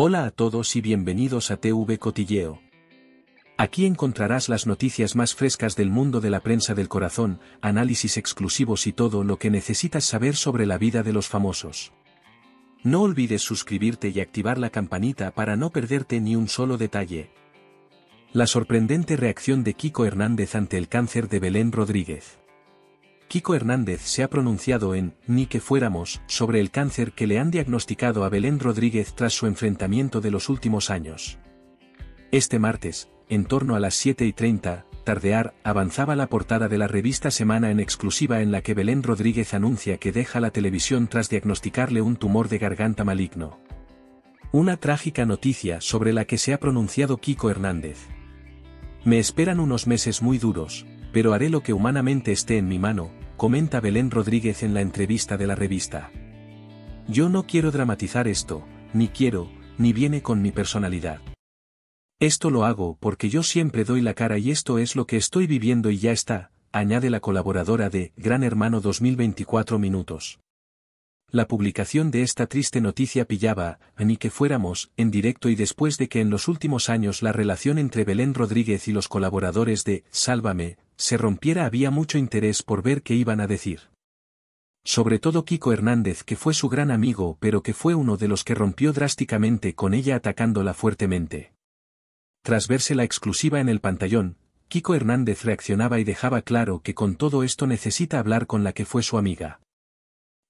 Hola a todos y bienvenidos a TV Cotilleo. Aquí encontrarás las noticias más frescas del mundo de la prensa del corazón, análisis exclusivos y todo lo que necesitas saber sobre la vida de los famosos. No olvides suscribirte y activar la campanita para no perderte ni un solo detalle. La sorprendente reacción de Kiko Hernández ante el cáncer de Belén Rodríguez. Kiko Hernández se ha pronunciado en Ni que fuéramos sobre el cáncer que le han diagnosticado a Belén Rodríguez tras su enfrentamiento de los últimos años. Este martes, en torno a las 7 y 30, tardear, avanzaba la portada de la revista Semana en exclusiva en la que Belén Rodríguez anuncia que deja la televisión tras diagnosticarle un tumor de garganta maligno. Una trágica noticia sobre la que se ha pronunciado Kiko Hernández. Me esperan unos meses muy duros, pero haré lo que humanamente esté en mi mano, comenta Belén Rodríguez en la entrevista de la revista. Yo no quiero dramatizar esto, ni quiero, ni viene con mi personalidad. Esto lo hago porque yo siempre doy la cara y esto es lo que estoy viviendo y ya está, añade la colaboradora de Gran Hermano 2024 Minutos. La publicación de esta triste noticia pillaba, ni que fuéramos, en directo y después de que en los últimos años la relación entre Belén Rodríguez y los colaboradores de Sálvame, se rompiera había mucho interés por ver qué iban a decir. Sobre todo Kiko Hernández que fue su gran amigo pero que fue uno de los que rompió drásticamente con ella atacándola fuertemente. Tras verse la exclusiva en el pantallón, Kiko Hernández reaccionaba y dejaba claro que con todo esto necesita hablar con la que fue su amiga.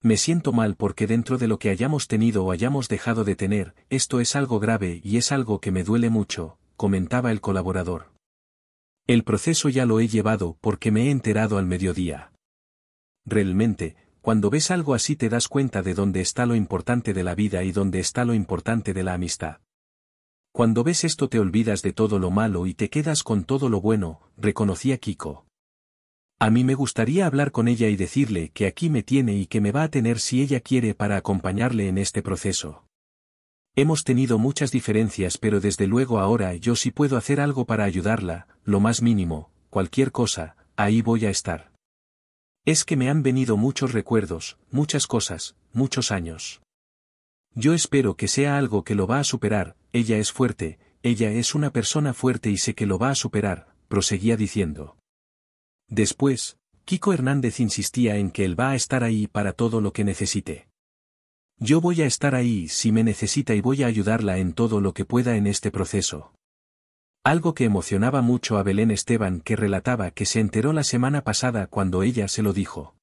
Me siento mal porque dentro de lo que hayamos tenido o hayamos dejado de tener, esto es algo grave y es algo que me duele mucho, comentaba el colaborador. El proceso ya lo he llevado porque me he enterado al mediodía. Realmente, cuando ves algo así te das cuenta de dónde está lo importante de la vida y dónde está lo importante de la amistad. Cuando ves esto te olvidas de todo lo malo y te quedas con todo lo bueno, reconocía Kiko. A mí me gustaría hablar con ella y decirle que aquí me tiene y que me va a tener si ella quiere para acompañarle en este proceso. Hemos tenido muchas diferencias pero desde luego ahora yo sí puedo hacer algo para ayudarla, lo más mínimo, cualquier cosa, ahí voy a estar. Es que me han venido muchos recuerdos, muchas cosas, muchos años. Yo espero que sea algo que lo va a superar, ella es fuerte, ella es una persona fuerte y sé que lo va a superar, proseguía diciendo. Después, Kiko Hernández insistía en que él va a estar ahí para todo lo que necesite. Yo voy a estar ahí si me necesita y voy a ayudarla en todo lo que pueda en este proceso. Algo que emocionaba mucho a Belén Esteban que relataba que se enteró la semana pasada cuando ella se lo dijo.